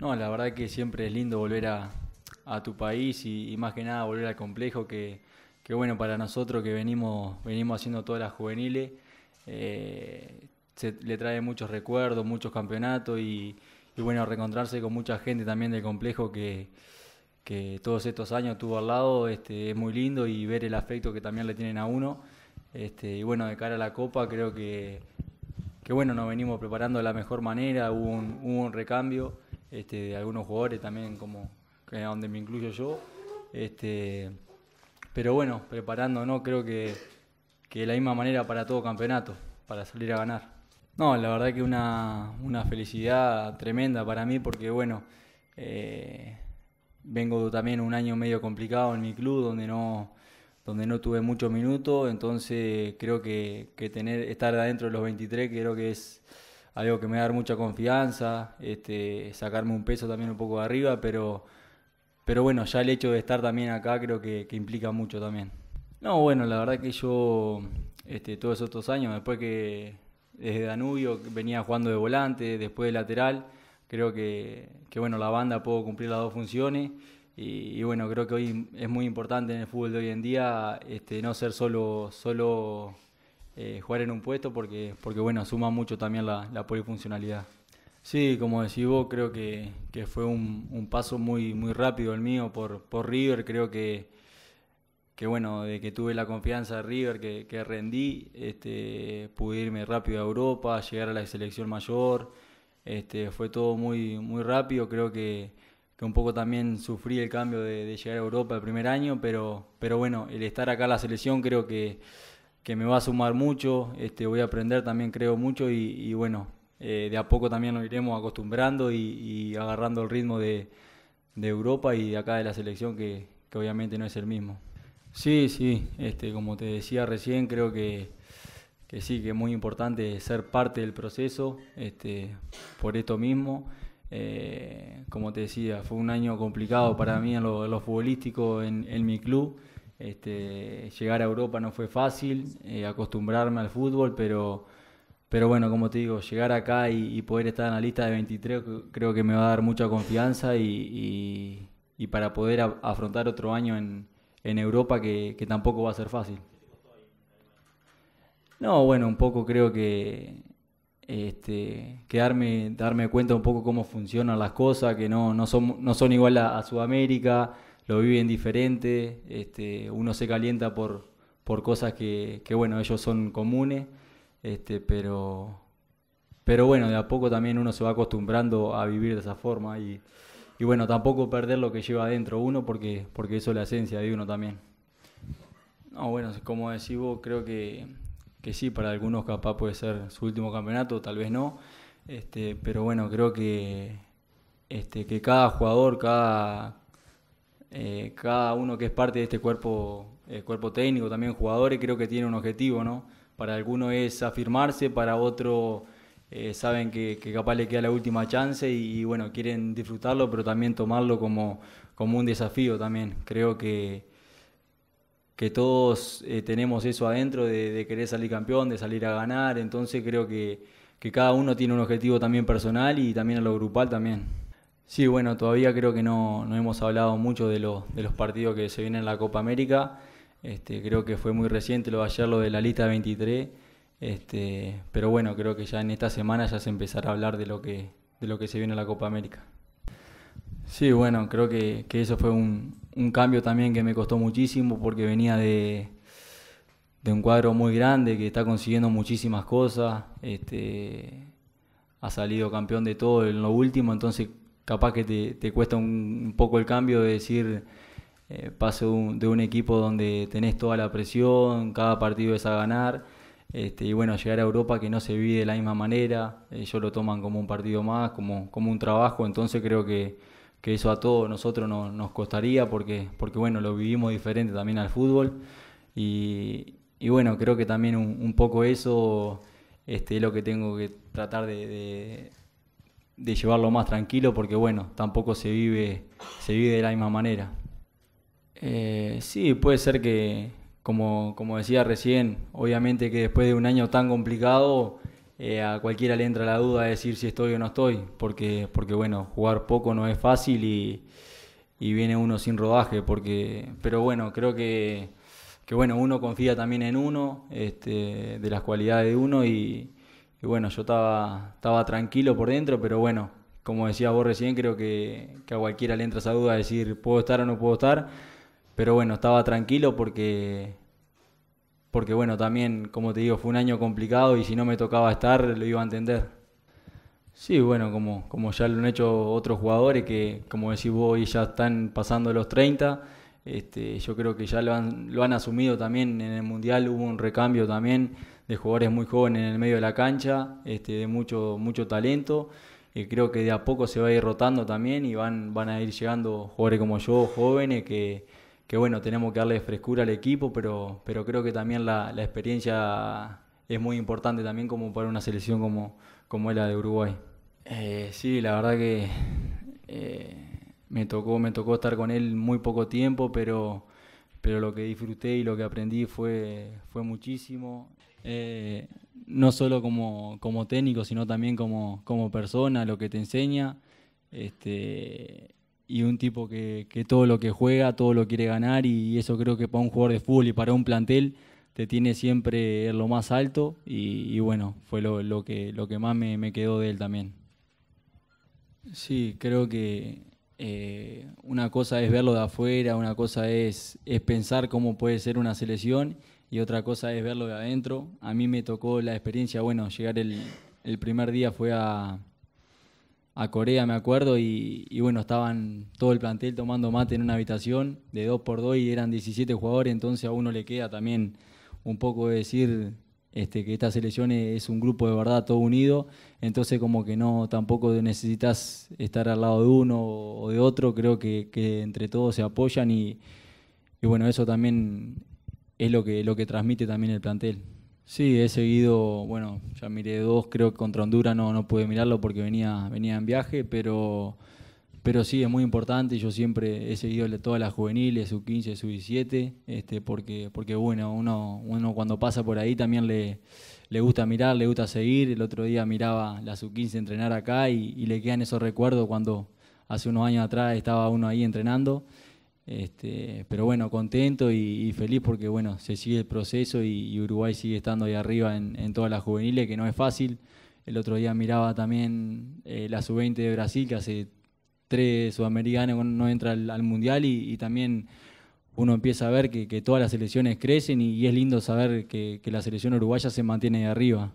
No, la verdad que siempre es lindo volver a, tu país y, más que nada volver al complejo que, que, bueno para nosotros que venimos, venimos haciendo todas las juveniles. Eh, se, le trae muchos recuerdos, muchos campeonatos y, bueno, reencontrarse con mucha gente también del complejo que, que todos estos años tuvo al lado, este, es muy lindo y ver el afecto que también le tienen a uno. Este, y bueno, de cara a la Copa creo que, que bueno, nos venimos preparando de la mejor manera, un, hubo un recambio este, de algunos jugadores también, como donde me incluyo yo. Este, pero bueno, preparando, ¿no? Creo que, que de la misma manera para todo campeonato, para salir a ganar. No, la verdad que una, una felicidad tremenda para mí porque, bueno, eh, vengo también un año medio complicado en mi club donde no, donde no tuve muchos minutos, entonces creo que, que tener, estar adentro de los 23 creo que es algo que me va a dar mucha confianza, este, sacarme un peso también un poco de arriba, pero, pero bueno, ya el hecho de estar también acá creo que, implica mucho también. No, bueno, la verdad que yo este, todos estos años, después que desde Danubio venía jugando de volante, después de lateral, creo que, bueno, la banda puedo cumplir las dos funciones. Y, bueno, creo que hoy es muy importante en el fútbol de hoy en día este, no ser solo, solo eh, jugar en un puesto porque, porque bueno, suma mucho también la, polifuncionalidad. Sí, como decís vos, creo que, que fue un, paso muy, muy rápido el mío por, por River. Creo que, que, bueno, de que tuve la confianza de River, que, rendí, este, pude irme rápido a Europa, llegar a la selección mayor. Este, fue todo muy, muy rápido. Creo que, que un poco también sufrí el cambio de, llegar a Europa el primer año, pero, pero bueno, el estar acá en la selección creo que que me va a sumar mucho, este, voy a aprender también creo mucho y, bueno, eh, de a poco también nos iremos acostumbrando y, agarrando el ritmo de, de, Europa y de acá de la selección que, que, obviamente no es el mismo. Sí, sí, este, como te decía recién, creo que, que sí, que es muy importante ser parte del proceso este, por esto mismo. Eh, como te decía, fue un año complicado para mí en lo, futbolístico, en, en mi club. Este, llegar a Europa no fue fácil, eh, acostumbrarme al fútbol, pero, pero bueno, como te digo, llegar acá y, poder estar en la lista de 23 creo que me va a dar mucha confianza y, para poder afrontar otro año en, en Europa que, tampoco va a ser fácil. No, bueno, un poco creo que este, quedarme, darme, cuenta un poco cómo funcionan las cosas, que no, no, son, no son igual a Sudamérica lo viven diferente, este, uno se calienta por, por cosas que, bueno, ellos son comunes, este, pero, pero bueno, de a poco también uno se va acostumbrando a vivir de esa forma y, bueno, tampoco perder lo que lleva adentro uno porque, porque eso es la esencia de uno también. No, bueno, como decís vos, creo que, sí, para algunos capaz puede ser su último campeonato, tal vez no, este, pero bueno, creo que, este, que cada jugador, cada, eh, cada uno que es parte de este cuerpo, eh, cuerpo técnico, también jugadores, creo que tiene un objetivo, ¿no? Para algunos es afirmarse, para otro eh, saben que, capaz le queda la última chance y, bueno, quieren disfrutarlo, pero también tomarlo como, un desafío también. Creo que, que todos tenemos eso adentro de, querer salir campeón, de salir a ganar, entonces creo que cada uno tiene un objetivo también personal y también a lo grupal también. Sí, bueno, todavía creo que no, no hemos hablado mucho de, los partidos que se vienen en la Copa América. Este, creo que fue muy reciente lo de ayer, lo de la lista 23. Este, pero bueno, creo que ya en esta semana ya se empezará a hablar de lo que, de lo que se viene en la Copa América. Sí, bueno, creo que, eso fue un, cambio también que me costó muchísimo porque venía de, de un cuadro muy grande que está consiguiendo muchísimas cosas. Este, ha salido campeón de todo en lo último, entonces capaz que te, cuesta un, poco el cambio de decir eh, paso de un equipo donde tenés toda la presión, cada partido es a ganar, este, y bueno, llegar a Europa que no se vive de la misma manera, ellos lo toman como un partido más, como, como un trabajo, entonces creo que, eso a todos nosotros nos costaría porque, porque bueno, lo vivimos diferente también al fútbol. Y, bueno, creo que también un, poco eso este, es lo que tengo que tratar de, de llevarlo más tranquilo porque bueno, tampoco se vive, se vive de la misma manera. Eh, sí, puede ser que, como, como, decía recién, obviamente que después de un año tan complicado, eh, a cualquiera le entra la duda de decir si estoy o no estoy, porque, porque bueno, jugar poco no es fácil y, viene uno sin rodaje, porque, pero bueno, creo que, bueno, uno confía también en uno, este, de las cualidades de uno y, y bueno, yo estaba, estaba tranquilo por dentro, pero bueno, como decías vos recién, creo que, que a cualquiera le entra esa duda de decir, ¿puedo estar o no puedo estar? Pero bueno, estaba tranquilo porque, porque bueno, también, como te digo, fue un año complicado y si no me tocaba estar, lo iba a entender. Sí, bueno, como, como ya lo han hecho otros jugadores que, como decís vos, ya están pasando los 30, este, yo creo que ya lo han, lo han asumido también en el Mundial, hubo un recambio también de jugadores muy jóvenes en el medio de la cancha, este, de mucho, mucho talento. y creo que de a poco se va a ir rotando también y van, van a ir llegando jugadores como yo, jóvenes, que, bueno, tenemos que darle frescura al equipo, pero, pero creo que también la, experiencia es muy importante también como para una selección como, como la de Uruguay. Eh, sí, la verdad que eh, me, tocó, me tocó estar con él muy poco tiempo, pero, pero lo que disfruté y lo que aprendí fue, fue muchísimo. Eh, no solo como, técnico, sino también como, persona, lo que te enseña, este, y un tipo que, todo lo que juega, todo lo quiere ganar, y eso creo que para un jugador de fútbol y para un plantel te tiene siempre en lo más alto, y, bueno, fue lo, que, lo que más me, quedó de él también. Sí, creo que eh, una cosa es verlo de afuera, una cosa es, pensar cómo puede ser una selección y otra cosa es verlo de adentro. A mí me tocó la experiencia, bueno, llegar el, el primer día fue a, a Corea, me acuerdo, y, bueno, estaban todo el plantel tomando mate en una habitación de 2 por 2 y eran 17 jugadores, entonces a uno le queda también un poco de decir este, que esta selección es un grupo de verdad todo unido, entonces como que no, tampoco necesitas estar al lado de uno o de otro, creo que, entre todos se apoyan y, y bueno, eso también es lo que, lo que transmite también el plantel. Sí, he seguido, bueno, ya miré dos, creo que contra Honduras no, no pude mirarlo porque venía, venía en viaje, pero, pero sí, es muy importante, yo siempre he seguido todas las juveniles, sub 15, sub 17, este, porque, porque bueno, uno, uno cuando pasa por ahí también le, le gusta mirar, le gusta seguir, el otro día miraba la sub 15 entrenar acá y le quedan esos recuerdos cuando hace unos años atrás estaba uno ahí entrenando. Este, pero bueno, contento y, feliz porque bueno, se sigue el proceso y, Uruguay sigue estando ahí arriba en, en, todas las juveniles, que no es fácil. El otro día miraba también eh, la sub-20 de Brasil, que hace tres sudamericanos no entra al, Mundial y, también uno empieza a ver que, todas las selecciones crecen y, es lindo saber que, que la selección uruguaya se mantiene de arriba.